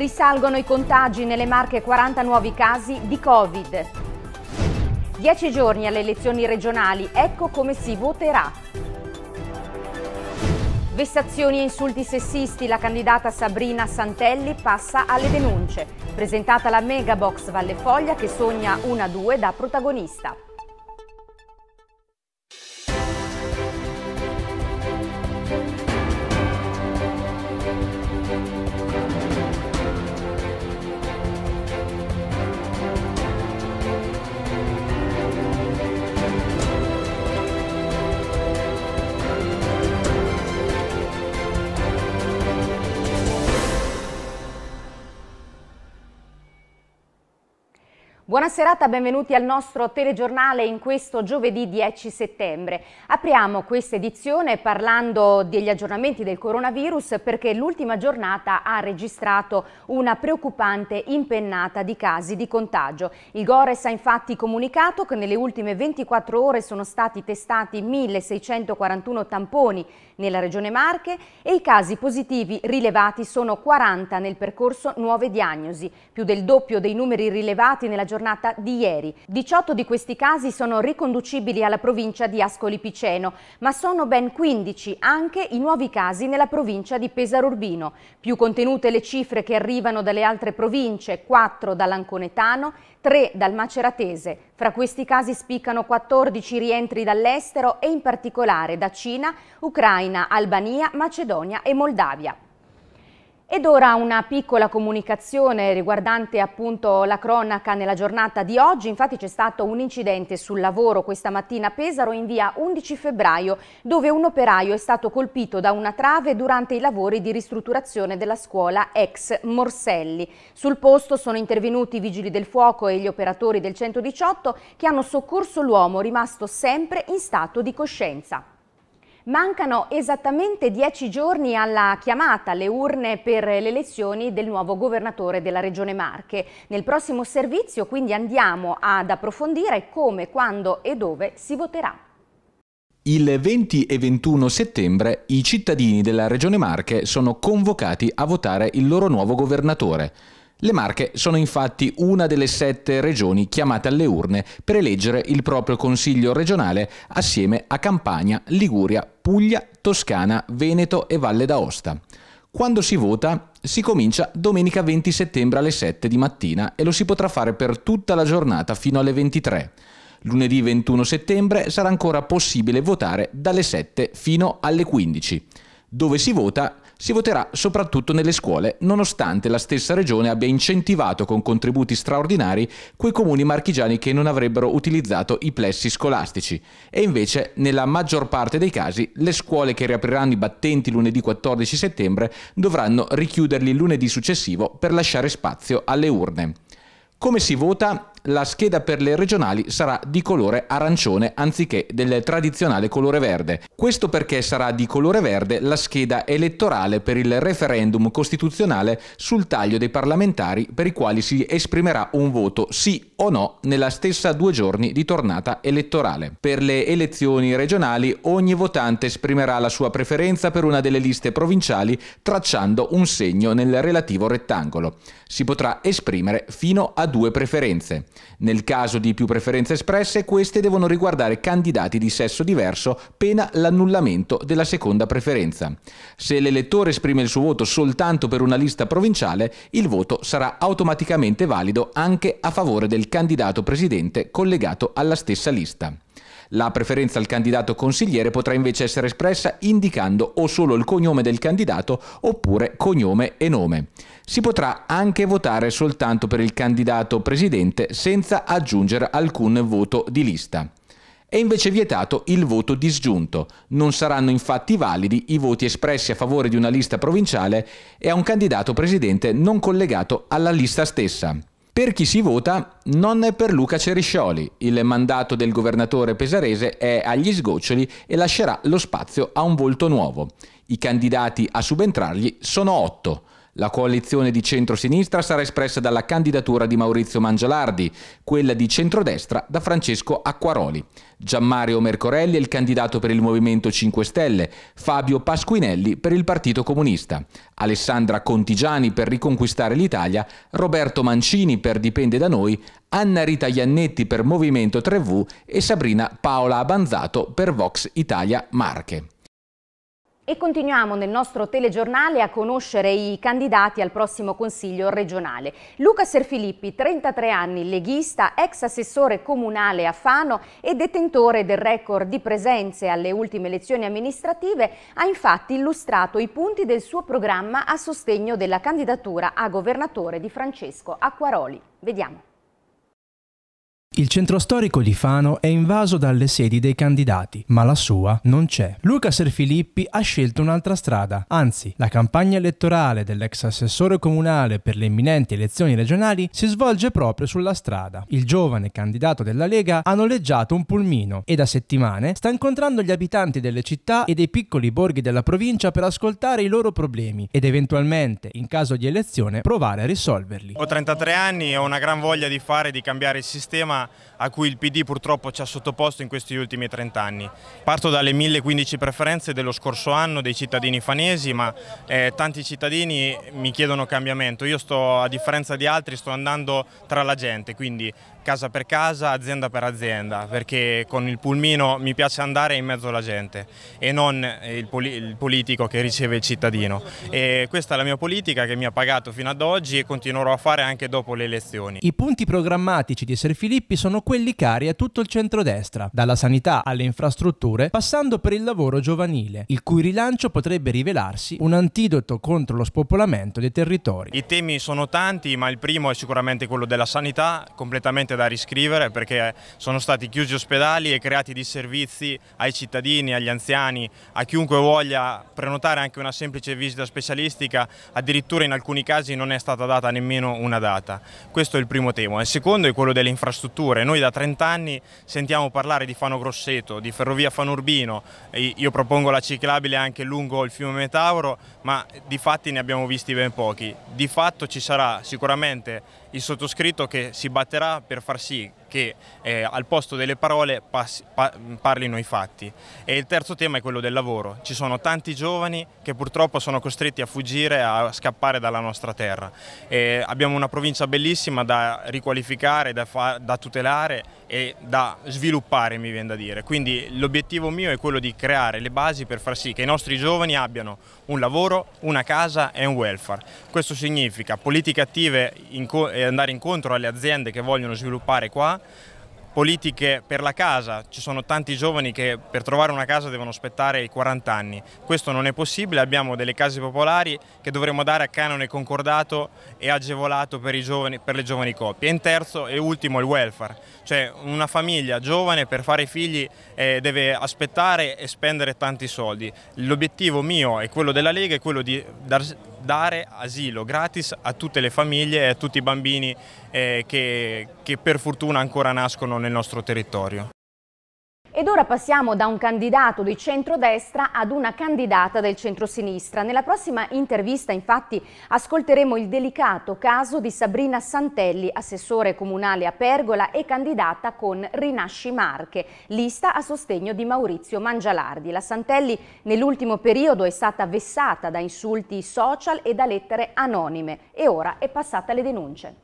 Risalgono i contagi nelle Marche 40 nuovi casi di Covid. Dieci giorni alle elezioni regionali, ecco come si voterà. Vessazioni e insulti sessisti, la candidata Sabrina Santelli passa alle denunce. Presentata la megabox Valle Foglia che sogna una due da protagonista. Buona serata, benvenuti al nostro telegiornale in questo giovedì 10 settembre. Apriamo questa edizione parlando degli aggiornamenti del coronavirus perché l'ultima giornata ha registrato una preoccupante impennata di casi di contagio. Il Gores ha infatti comunicato che nelle ultime 24 ore sono stati testati 1641 tamponi nella Regione Marche e i casi positivi rilevati sono 40 nel percorso Nuove Diagnosi, più del doppio dei numeri rilevati nella giornata di ieri. 18 di questi casi sono riconducibili alla provincia di Ascoli Piceno, ma sono ben 15 anche i nuovi casi nella provincia di Pesaro Urbino. Più contenute le cifre che arrivano dalle altre province, 4 dall'Anconetano, 3 dal Maceratese. Fra questi casi spiccano 14 rientri dall'estero e in particolare da Cina, Ucraina, Ucraina, Albania, Macedonia e Moldavia. Ed ora una piccola comunicazione riguardante appunto la cronaca nella giornata di oggi. Infatti c'è stato un incidente sul lavoro questa mattina a Pesaro in via 11 febbraio dove un operaio è stato colpito da una trave durante i lavori di ristrutturazione della scuola ex Morselli. Sul posto sono intervenuti i vigili del fuoco e gli operatori del 118 che hanno soccorso l'uomo rimasto sempre in stato di coscienza. Mancano esattamente dieci giorni alla chiamata alle urne per le elezioni del nuovo governatore della Regione Marche. Nel prossimo servizio quindi andiamo ad approfondire come, quando e dove si voterà. Il 20 e 21 settembre i cittadini della Regione Marche sono convocati a votare il loro nuovo governatore. Le Marche sono infatti una delle sette regioni chiamate alle urne per eleggere il proprio Consiglio regionale assieme a Campania, Liguria, Puglia, Toscana, Veneto e Valle d'Aosta. Quando si vota si comincia domenica 20 settembre alle 7 di mattina e lo si potrà fare per tutta la giornata fino alle 23. Lunedì 21 settembre sarà ancora possibile votare dalle 7 fino alle 15. Dove si vota si voterà soprattutto nelle scuole, nonostante la stessa regione abbia incentivato con contributi straordinari quei comuni marchigiani che non avrebbero utilizzato i plessi scolastici. E invece, nella maggior parte dei casi, le scuole che riapriranno i battenti lunedì 14 settembre dovranno richiuderli lunedì successivo per lasciare spazio alle urne. Come si vota? la scheda per le regionali sarà di colore arancione anziché del tradizionale colore verde. Questo perché sarà di colore verde la scheda elettorale per il referendum costituzionale sul taglio dei parlamentari per i quali si esprimerà un voto sì o no nella stessa due giorni di tornata elettorale. Per le elezioni regionali ogni votante esprimerà la sua preferenza per una delle liste provinciali tracciando un segno nel relativo rettangolo. Si potrà esprimere fino a due preferenze. Nel caso di più preferenze espresse, queste devono riguardare candidati di sesso diverso, pena l'annullamento della seconda preferenza. Se l'elettore esprime il suo voto soltanto per una lista provinciale, il voto sarà automaticamente valido anche a favore del candidato presidente collegato alla stessa lista. La preferenza al candidato consigliere potrà invece essere espressa indicando o solo il cognome del candidato oppure cognome e nome. Si potrà anche votare soltanto per il candidato presidente senza aggiungere alcun voto di lista. È invece vietato il voto disgiunto. Non saranno infatti validi i voti espressi a favore di una lista provinciale e a un candidato presidente non collegato alla lista stessa. Per chi si vota, non è per Luca Ceriscioli. Il mandato del governatore pesarese è agli sgoccioli e lascerà lo spazio a un volto nuovo. I candidati a subentrargli sono otto. La coalizione di centro-sinistra sarà espressa dalla candidatura di Maurizio Mangialardi, quella di centrodestra da Francesco Acquaroli. Giammario Mercorelli è il candidato per il Movimento 5 Stelle, Fabio Pasquinelli per il Partito Comunista, Alessandra Contigiani per Riconquistare l'Italia, Roberto Mancini per Dipende da noi, Anna Rita Iannetti per Movimento 3V e Sabrina Paola Abanzato per Vox Italia Marche. E continuiamo nel nostro telegiornale a conoscere i candidati al prossimo Consiglio regionale. Luca Serfilippi, 33 anni, leghista, ex assessore comunale a Fano e detentore del record di presenze alle ultime elezioni amministrative, ha infatti illustrato i punti del suo programma a sostegno della candidatura a governatore di Francesco Acquaroli. Vediamo. Il centro storico di Fano è invaso dalle sedi dei candidati, ma la sua non c'è. Luca Serfilippi ha scelto un'altra strada, anzi la campagna elettorale dell'ex assessore comunale per le imminenti elezioni regionali si svolge proprio sulla strada. Il giovane candidato della Lega ha noleggiato un pulmino e da settimane sta incontrando gli abitanti delle città e dei piccoli borghi della provincia per ascoltare i loro problemi ed eventualmente, in caso di elezione, provare a risolverli. Ho 33 anni e ho una gran voglia di fare e di cambiare il sistema a cui il PD purtroppo ci ha sottoposto in questi ultimi 30 anni. Parto dalle 1015 preferenze dello scorso anno dei cittadini fanesi, ma eh, tanti cittadini mi chiedono cambiamento. Io sto, a differenza di altri, sto andando tra la gente, quindi casa per casa, azienda per azienda, perché con il pulmino mi piace andare in mezzo alla gente e non il, poli il politico che riceve il cittadino. E questa è la mia politica che mi ha pagato fino ad oggi e continuerò a fare anche dopo le elezioni. I punti programmatici di Ser Filippi sono quelli cari a tutto il centrodestra, dalla sanità alle infrastrutture, passando per il lavoro giovanile, il cui rilancio potrebbe rivelarsi un antidoto contro lo spopolamento dei territori. I temi sono tanti, ma il primo è sicuramente quello della sanità, completamente sicuramente da riscrivere perché sono stati chiusi ospedali e creati disservizi ai cittadini, agli anziani, a chiunque voglia prenotare anche una semplice visita specialistica, addirittura in alcuni casi non è stata data nemmeno una data. Questo è il primo tema. Il secondo è quello delle infrastrutture. Noi da 30 anni sentiamo parlare di Fano Grosseto, di ferrovia Fano Urbino, io propongo la ciclabile anche lungo il fiume Metauro, ma di fatti ne abbiamo visti ben pochi. Di fatto ci sarà sicuramente il sottoscritto che si batterà per far sì che eh, al posto delle parole passi, pa, mm, parlino i fatti. E il terzo tema è quello del lavoro. Ci sono tanti giovani che purtroppo sono costretti a fuggire, a scappare dalla nostra terra. E abbiamo una provincia bellissima da riqualificare, da, fa, da tutelare e da sviluppare, mi viene da dire. Quindi l'obiettivo mio è quello di creare le basi per far sì che i nostri giovani abbiano un lavoro, una casa e un welfare. Questo significa politiche attive, inco andare incontro alle aziende che vogliono sviluppare qua, politiche per la casa, ci sono tanti giovani che per trovare una casa devono aspettare i 40 anni, questo non è possibile, abbiamo delle case popolari che dovremmo dare a canone concordato e agevolato per, giovani, per le giovani coppie. E in terzo e ultimo il welfare, cioè una famiglia giovane per fare figli eh, deve aspettare e spendere tanti soldi. L'obiettivo mio e quello della Lega è quello di dar dare asilo gratis a tutte le famiglie e a tutti i bambini eh, che, che per fortuna ancora nascono nel nostro territorio. Ed ora passiamo da un candidato di centrodestra ad una candidata del centrosinistra. Nella prossima intervista infatti ascolteremo il delicato caso di Sabrina Santelli, assessore comunale a Pergola e candidata con Rinasci Marche, lista a sostegno di Maurizio Mangialardi. La Santelli nell'ultimo periodo è stata vessata da insulti social e da lettere anonime e ora è passata alle denunce.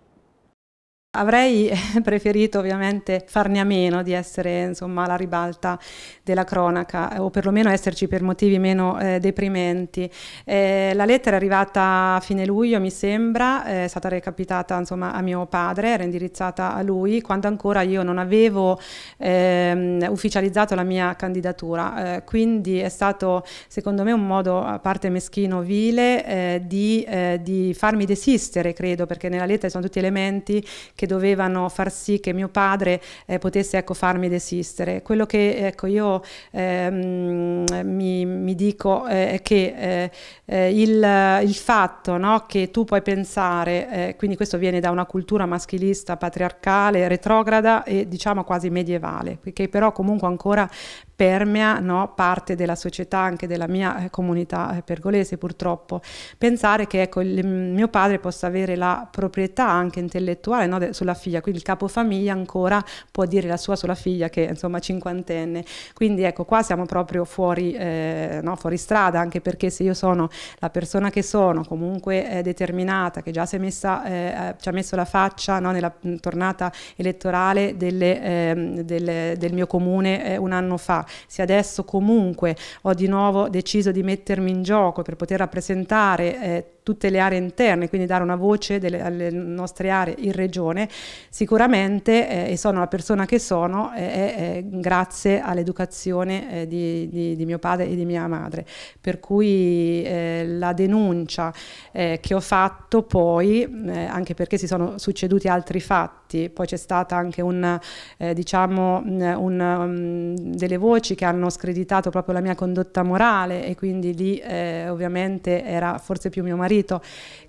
Avrei preferito ovviamente farne a meno di essere insomma alla ribalta della cronaca eh, o perlomeno esserci per motivi meno eh, deprimenti. Eh, la lettera è arrivata a fine luglio mi sembra, eh, è stata recapitata insomma a mio padre, era indirizzata a lui quando ancora io non avevo ehm, ufficializzato la mia candidatura, eh, quindi è stato secondo me un modo a parte meschino, vile eh, di, di farmi desistere credo perché nella lettera ci sono tutti elementi che che dovevano far sì che mio padre eh, potesse ecco, farmi desistere. Quello che ecco, io ehm, mi, mi, dico eh, è che eh, eh il, il, fatto no, che tu puoi pensare, eh, quindi questo viene da una cultura maschilista, patriarcale, retrograda e diciamo quasi medievale, che però comunque ancora permea no, parte della società, anche della mia eh, comunità eh, pergolese purtroppo. Pensare che ecco, il, mm, mio padre possa avere la proprietà anche intellettuale no, de- sulla figlia, quindi il capofamiglia ancora può dire la sua sulla figlia che è insomma cinquantenne. Quindi ecco qua siamo proprio fuori, eh, no, fuori strada, anche perché se io sono la persona che sono, comunque eh, determinata, che già si è messa, eh, eh, ci ha messo la faccia no, nella mm, tornata elettorale delle, ehm, del, del mio comune un anno fa, se adesso comunque ho di nuovo deciso di mettermi in gioco per poter rappresentare eh, tutte le aree interne, quindi dare una voce delle, alle nostre aree in regione, sicuramente, eh, e sono la persona che sono, eh, eh, grazie all'educazione eh, di, di, di, mio padre e di mia madre. Per cui eh, la denuncia eh, che ho fatto poi, mm, anche perché si sono succeduti altri fatti, poi c'è stata anche un, diciamo, mm, un, um, delle voci che hanno screditato proprio la mia condotta morale e quindi lì ovviamente era forse più mio marito partito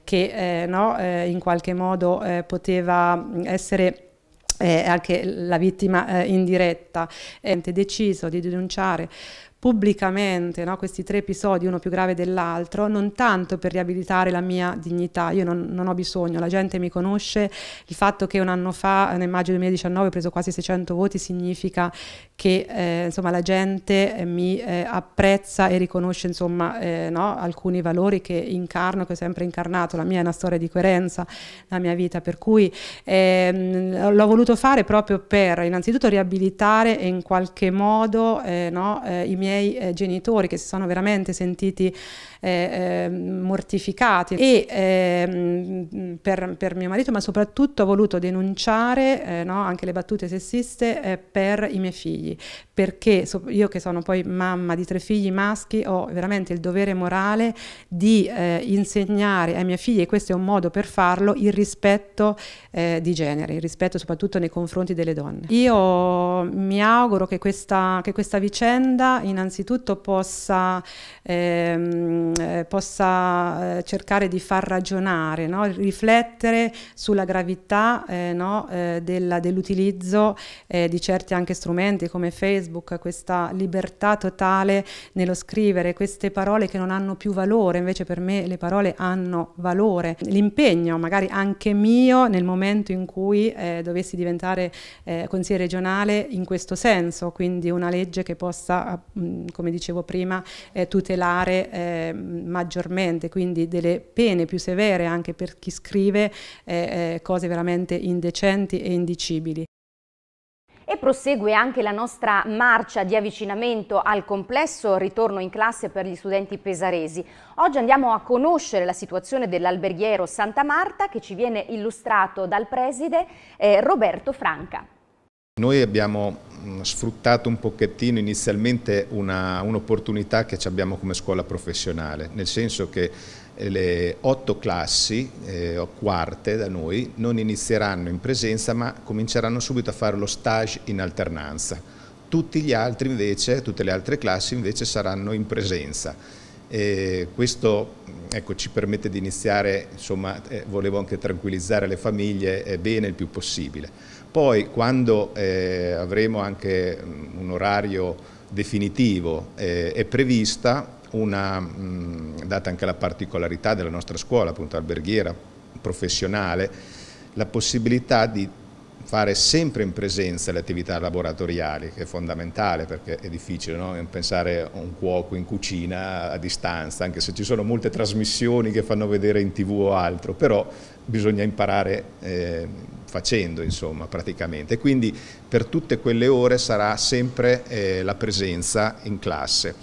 che eh, no, eh, in qualche modo eh, poteva essere eh, anche la vittima eh, indiretta, ha deciso di denunciare pubblicamente no, questi tre episodi, uno più grave dell'altro, non tanto per riabilitare la mia dignità, io non, non ho bisogno, la gente mi conosce, il fatto che un anno fa, nel maggio 2019, ho preso quasi 600 voti significa che eh, insomma, la gente eh, mi eh, apprezza e riconosce insomma, eh, no, alcuni valori che incarno, che ho sempre incarnato, la mia è una storia di coerenza, la mia vita, per cui ehm, l'ho voluto fare proprio per innanzitutto riabilitare e in qualche modo eh, no, eh, i miei miei eh, genitori che si sono veramente sentiti eh, ehm, mortificati e ehm, per, per, mio marito, ma soprattutto ho voluto denunciare eh, no, anche le battute sessiste eh, per i miei figli, perché so, io che sono poi mamma di tre figli maschi ho veramente il dovere morale di eh, insegnare ai miei figli, e questo è un modo per farlo, il rispetto di genere, il rispetto soprattutto nei confronti delle donne. Io mi auguro che questa, che questa vicenda in innanzitutto possa, ehm, eh, possa eh, cercare di far ragionare, no? riflettere sulla gravità eh, no? eh, dell'utilizzo eh, di certi anche strumenti come Facebook, questa libertà totale nello scrivere, queste parole che non hanno più valore, invece per me le parole hanno valore, l'impegno magari anche mio nel momento in cui eh, dovessi diventare consigliere regionale in questo senso, quindi una legge che possa mh, come dicevo prima, eh, tutelare eh, maggiormente, quindi delle pene più severe anche per chi scrive eh, eh, cose veramente indecenti e indicibili. E prosegue anche la nostra marcia di avvicinamento al complesso ritorno in classe per gli studenti pesaresi. Oggi andiamo a conoscere la situazione dell'alberghiero Santa Marta che ci viene illustrato dal preside eh, Roberto Franca. Noi abbiamo mm, sfruttato un pochettino inizialmente un'opportunità un che abbiamo come scuola professionale, nel senso che eh, le otto classi eh, o quarte da noi non inizieranno in presenza ma cominceranno subito a fare lo stage in alternanza. Tutti gli altri invece, tutte le altre classi invece saranno in presenza. E questo mm, ecco, ci permette di iniziare, insomma, eh, volevo anche tranquillizzare le famiglie eh, bene il più possibile. Poi quando eh, avremo anche mm, un orario definitivo eh, è prevista una, mh, mm, data anche la particolarità della nostra scuola, appunto alberghiera, professionale, la possibilità di fare sempre in presenza le attività laboratoriali, che è fondamentale perché è difficile no? pensare a un cuoco in cucina a distanza, anche se ci sono molte trasmissioni che fanno vedere in tv o altro, però bisogna imparare eh, facendo, insomma, praticamente. Quindi per tutte quelle ore sarà sempre eh, la presenza in classe.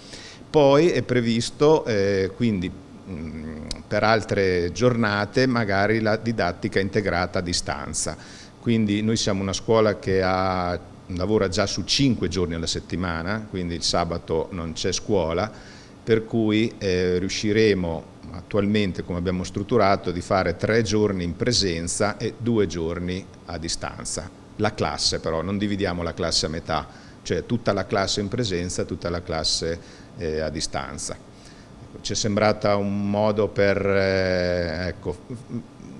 Poi è previsto, eh, quindi mm, per altre giornate, magari la didattica integrata a distanza quindi noi siamo una scuola che ha, lavora già su cinque giorni alla settimana, quindi il sabato non c'è scuola, per cui eh, riusciremo attualmente come abbiamo strutturato di fare tre giorni in presenza e due giorni a distanza. La classe però, non dividiamo la classe a metà, cioè tutta la classe in presenza, e tutta la classe eh, a distanza ecco, ci è sembrata un modo per eh, ecco,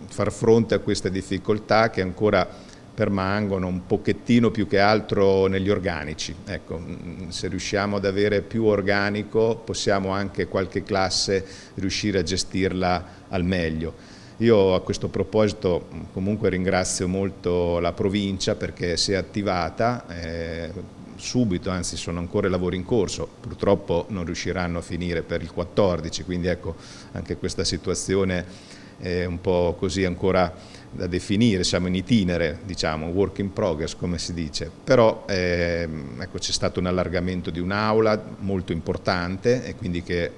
far fronte a queste difficoltà che ancora permangono un pochettino più che altro negli organici. Ecco, mm, mm, se riusciamo ad avere più organico possiamo anche qualche classe riuscire a gestirla al meglio. Io a questo proposito mm, comunque ringrazio molto la provincia perché si è attivata eh, subito, anzi sono ancora i lavori in corso, purtroppo non riusciranno a finire per il 14, quindi ecco anche questa situazione eh, un po' così ancora da definire, siamo in itinere, diciamo, work in progress come si dice, però ehm, ecco, c'è stato un allargamento di un'aula molto importante e quindi che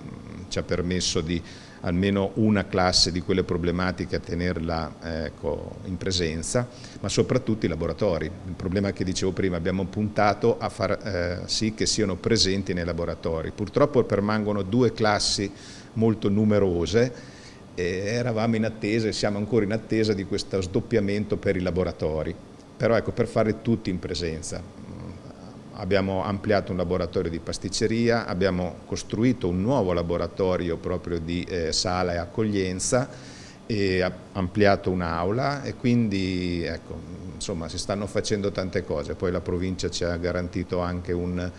ci ha permesso di almeno una classe di quelle problematiche a tenerla ecco, in presenza, ma soprattutto i laboratori. Il problema che dicevo prima, abbiamo puntato a far eh, sì che siano presenti nei laboratori. Purtroppo permangono due classi molto numerose eravamo in attesa e siamo ancora in attesa di questo sdoppiamento per i laboratori, però ecco, per fare tutti in presenza. Mm, abbiamo ampliato un laboratorio di pasticceria, abbiamo costruito un nuovo laboratorio proprio di eh, sala e accoglienza e ampliato un'aula e quindi ecco, insomma si stanno facendo tante cose, poi la provincia ci ha garantito anche un,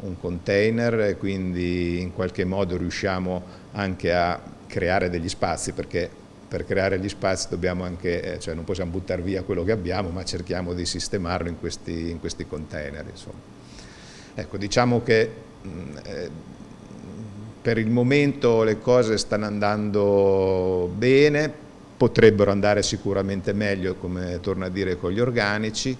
un container e quindi in qualche modo riusciamo anche a creare degli spazi perché per creare gli spazi dobbiamo anche, eh, cioè non possiamo buttare via quello che abbiamo ma cerchiamo di sistemarlo in questi, in questi container. Insomma. Ecco, diciamo che mm, eh, per il momento le cose stanno andando bene, potrebbero andare sicuramente meglio, come torno a dire, con gli organici,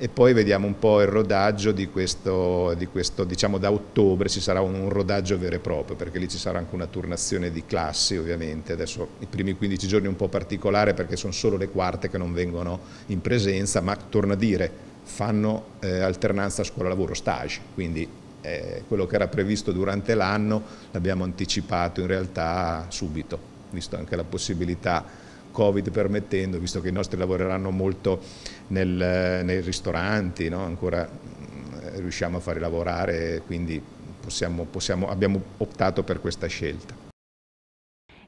e poi vediamo un po' il rodaggio di questo, di questo, diciamo da ottobre ci sarà un, un rodaggio vero e proprio perché lì ci sarà anche una turnazione di classi ovviamente, adesso i primi 15 giorni un po' particolare perché sono solo le quarte che non vengono in presenza ma torno a dire fanno eh, alternanza scuola-lavoro, stage, quindi eh, quello che era previsto durante l'anno l'abbiamo anticipato in realtà subito, visto anche la possibilità Covid permettendo, visto che i nostri lavoreranno molto nel, nei ristoranti, no? ancora mm, riusciamo a fare lavorare, quindi possiamo, possiamo, abbiamo optato per questa scelta.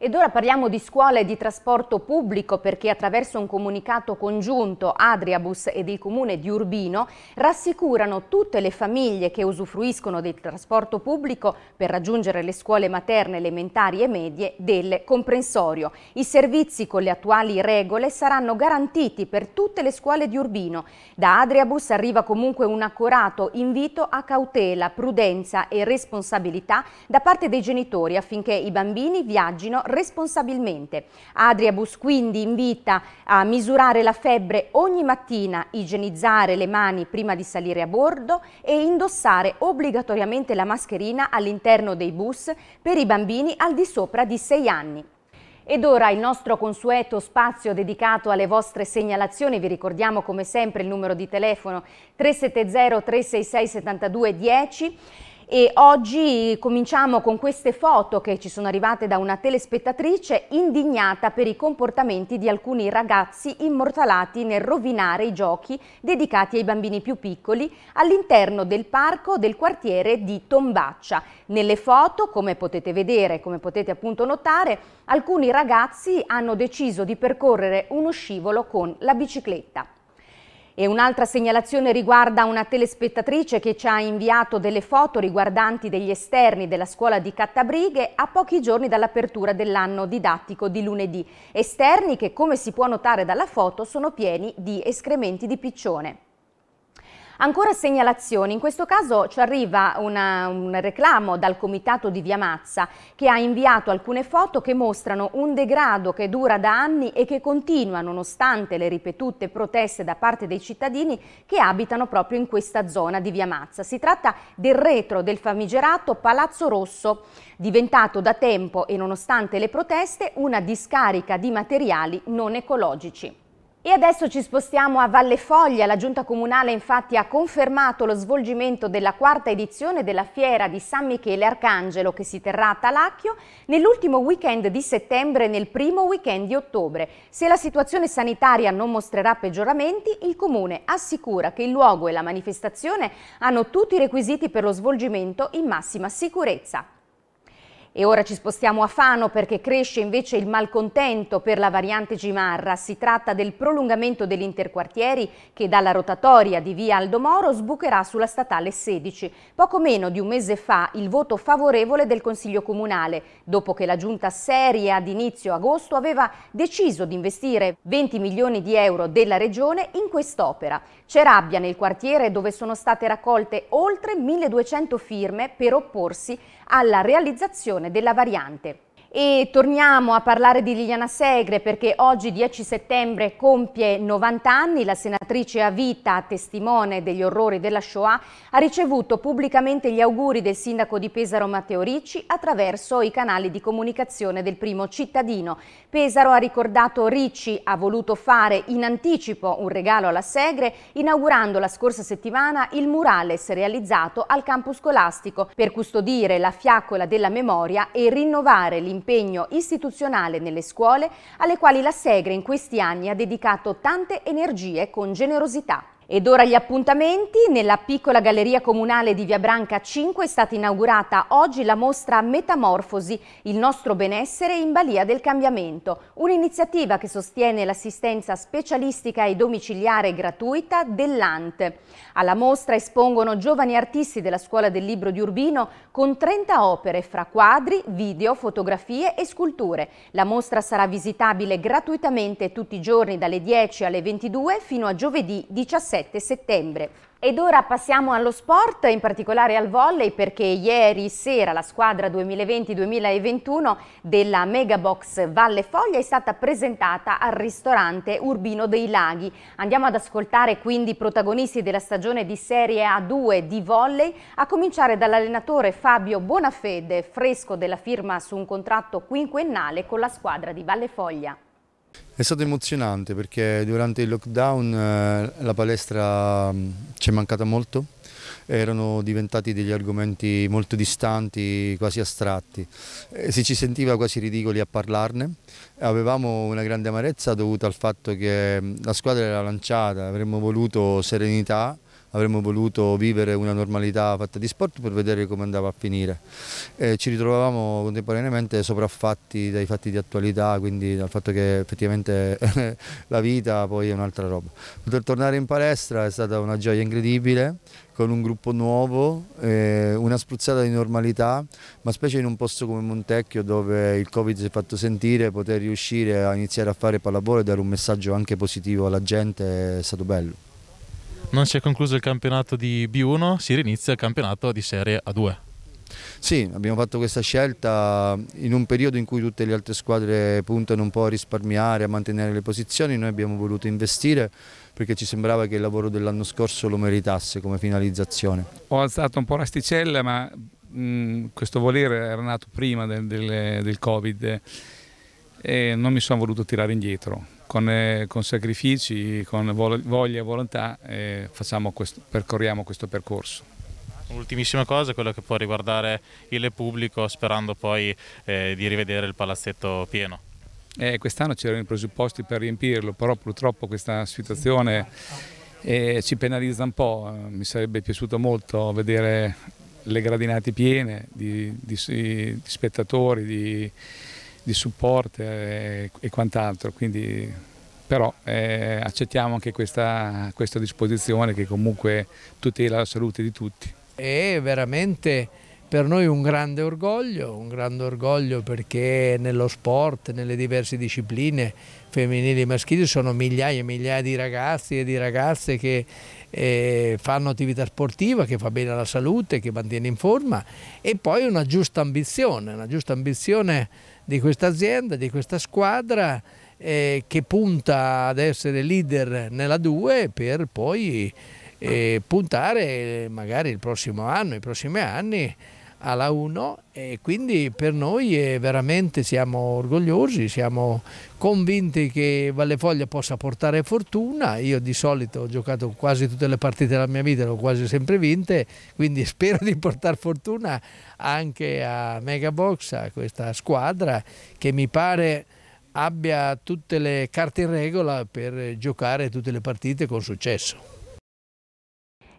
Ed ora parliamo di scuole e di trasporto pubblico perché attraverso un comunicato congiunto Adriabus ed il comune di Urbino rassicurano tutte le famiglie che usufruiscono del trasporto pubblico per raggiungere le scuole materne, elementari e medie del comprensorio. I servizi con le attuali regole saranno garantiti per tutte le scuole di Urbino. Da Adriabus arriva comunque un accurato invito a cautela, prudenza e responsabilità da parte dei genitori affinché i bambini viaggino responsabilmente. Adriabus quindi invita a misurare la febbre ogni mattina, igienizzare le mani prima di salire a bordo e indossare obbligatoriamente la mascherina all'interno dei bus per i bambini al di sopra di 6 anni. Ed ora il nostro consueto spazio dedicato alle vostre segnalazioni, vi ricordiamo come sempre il numero di telefono 370 366 72 10 e oggi cominciamo con queste foto che ci sono arrivate da una telespettatrice indignata per i comportamenti di alcuni ragazzi immortalati nel rovinare i giochi dedicati ai bambini più piccoli all'interno del parco del quartiere di Tombaccia. Nelle foto, come potete vedere, come potete appunto notare, alcuni ragazzi hanno deciso di percorrere uno scivolo con la bicicletta. E un'altra segnalazione riguarda una telespettatrice che ci ha inviato delle foto riguardanti degli esterni della scuola di Cattabrighe a pochi giorni dall'apertura dell'anno didattico di lunedì. Esterni che, come si può notare dalla foto, sono pieni di escrementi di piccione. Ancora segnalazioni, in questo caso ci arriva una, un reclamo dal comitato di Via Mazza che ha inviato alcune foto che mostrano un degrado che dura da anni e che continua nonostante le ripetute proteste da parte dei cittadini che abitano proprio in questa zona di Via Mazza. Si tratta del retro del famigerato Palazzo Rosso, diventato da tempo e nonostante le proteste una discarica di materiali non ecologici. E adesso ci spostiamo a Valle Foglia. La Giunta Comunale infatti ha confermato lo svolgimento della quarta edizione della Fiera di San Michele Arcangelo che si terrà a Talacchio nell'ultimo weekend di settembre e nel primo weekend di ottobre. Se la situazione sanitaria non mostrerà peggioramenti, il Comune assicura che il luogo e la manifestazione hanno tutti i requisiti per lo svolgimento in massima sicurezza. E ora ci spostiamo a Fano perché cresce invece il malcontento per la variante Gimarra. Si tratta del prolungamento dell'interquartieri che dalla rotatoria di via Aldo Moro sbucherà sulla statale 16. Poco meno di un mese fa il voto favorevole del Consiglio Comunale, dopo che la giunta serie ad inizio agosto aveva deciso di investire 20 milioni di euro della regione in quest'opera. C'è rabbia nel quartiere dove sono state raccolte oltre 1200 firme per opporsi alla realizzazione della variante. E torniamo a parlare di Liliana Segre perché oggi 10 settembre compie 90 anni, la senatrice a vita, testimone degli orrori della Shoah, ha ricevuto pubblicamente gli auguri del sindaco di Pesaro Matteo Ricci attraverso i canali di comunicazione del primo cittadino. Pesaro ha ricordato Ricci ha voluto fare in anticipo un regalo alla Segre inaugurando la scorsa settimana il murales realizzato al campo scolastico per custodire la fiaccola della memoria e rinnovare l'impegno l'impegno istituzionale nelle scuole alle quali la Segre in questi anni ha dedicato tante energie con generosità. Ed ora gli appuntamenti. Nella piccola galleria comunale di Via Branca 5 è stata inaugurata oggi la mostra Metamorfosi, il nostro benessere in balia del cambiamento, un'iniziativa che sostiene l'assistenza specialistica e domiciliare gratuita dell'ANT. Alla mostra espongono giovani artisti della Scuola del Libro di Urbino con 30 opere fra quadri, video, fotografie e sculture. La mostra sarà visitabile gratuitamente tutti i giorni dalle 10 alle 22 fino a giovedì 17 17 settembre. Ed ora passiamo allo sport, in particolare al volley, perché ieri sera la squadra 2020-2021 della Megabox Valle Foglia è stata presentata al ristorante Urbino dei Laghi. Andiamo ad ascoltare quindi i protagonisti della stagione di Serie A2 di volley, a cominciare dall'allenatore Fabio Bonafede, fresco della firma su un contratto quinquennale con la squadra di Valle Foglia. È stato emozionante perché durante il lockdown eh, la palestra mm, ci è mancata molto, erano diventati degli argomenti molto distanti, quasi astratti, eh, si ci sentiva quasi ridicoli a parlarne, avevamo una grande amarezza dovuta al fatto che mm, la squadra era lanciata, avremmo voluto serenità, avremmo voluto vivere una normalità fatta di sport per vedere come andava a finire. E ci ritrovavamo contemporaneamente sopraffatti dai fatti di attualità, quindi dal fatto che effettivamente la vita poi è un'altra roba. Poter tornare in palestra è stata una gioia incredibile, con un gruppo nuovo, eh, una spruzzata di normalità, ma specie in un posto come Montecchio dove il Covid si è fatto sentire, poter riuscire a iniziare a fare pallavolo e dare un messaggio anche positivo alla gente è stato bello. Non si è concluso il campionato di B1, si rinizia il campionato di Serie A2. Sì, abbiamo fatto questa scelta in un periodo in cui tutte le altre squadre puntano un po' a risparmiare, a mantenere le posizioni, noi abbiamo voluto investire perché ci sembrava che il lavoro dell'anno scorso lo meritasse come finalizzazione. Ho alzato un po' l'asticella ma mh, questo volere era nato prima del, del, del Covid eh, e non mi sono voluto tirare indietro con, eh, con sacrifici, con voglia e volontà eh, questo, percorriamo questo percorso. L'ultimissima cosa è quella che può riguardare il pubblico sperando poi eh, di rivedere il palazzetto pieno. Eh, quest'anno c'erano i presupposti per riempirlo, però purtroppo questa situazione eh, ci penalizza un po'. Mi sarebbe piaciuto molto vedere le gradinate piene di, di, di spettatori, di, di supporto e, e quant'altro, quindi però eh, accettiamo anche questa, questa disposizione che comunque tutela la salute di tutti. È veramente per noi un grande orgoglio, un grande orgoglio perché nello sport, nelle diverse discipline femminili e maschili sono migliaia e migliaia di ragazzi e di ragazze che eh, fanno attività sportiva, che fa bene alla salute, che mantiene in forma e poi una giusta ambizione, una giusta ambizione di questa azienda, di questa squadra eh, che punta ad essere leader nella 2 per poi eh, puntare magari il prossimo anno, i prossimi anni alla 1 e quindi per noi è veramente siamo orgogliosi, siamo convinti che Vallefoglia possa portare fortuna, io di solito ho giocato quasi tutte le partite della mia vita, le ho quasi sempre vinte, quindi spero di portare fortuna anche a Megabox, a questa squadra che mi pare abbia tutte le carte in regola per giocare tutte le partite con successo.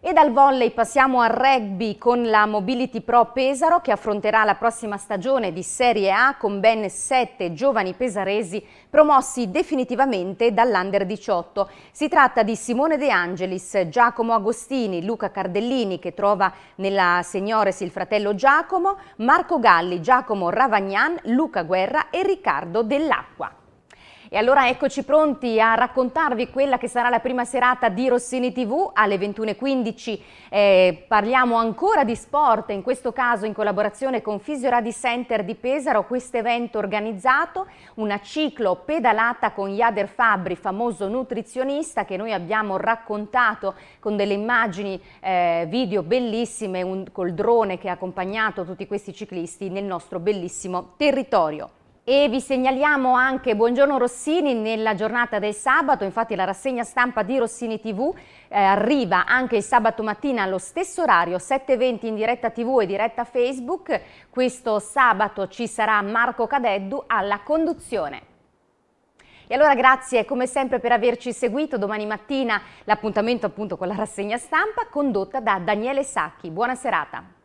E dal volley passiamo al rugby con la Mobility Pro Pesaro che affronterà la prossima stagione di Serie A con ben sette giovani pesaresi promossi definitivamente dall'Under 18. Si tratta di Simone De Angelis, Giacomo Agostini, Luca Cardellini che trova nella Signores il fratello Giacomo, Marco Galli, Giacomo Ravagnan, Luca Guerra e Riccardo Dell'Acqua. E allora eccoci pronti a raccontarvi quella che sarà la prima serata di Rossini TV alle 21.15. Eh, parliamo ancora di sport, in questo caso in collaborazione con Fisioradi Center di Pesaro, questo evento organizzato, una ciclo pedalata con Yader Fabri, famoso nutrizionista che noi abbiamo raccontato con delle immagini, eh, video bellissime, un, col drone che ha accompagnato tutti questi ciclisti nel nostro bellissimo territorio. E vi segnaliamo anche Buongiorno Rossini nella giornata del sabato, infatti la rassegna stampa di Rossini TV eh, arriva anche il sabato mattina allo stesso orario, 7.20 in diretta TV e diretta Facebook. Questo sabato ci sarà Marco Cadeddu alla conduzione. E allora grazie come sempre per averci seguito. Domani mattina l'appuntamento appunto con la rassegna stampa condotta da Daniele Sacchi. Buona serata.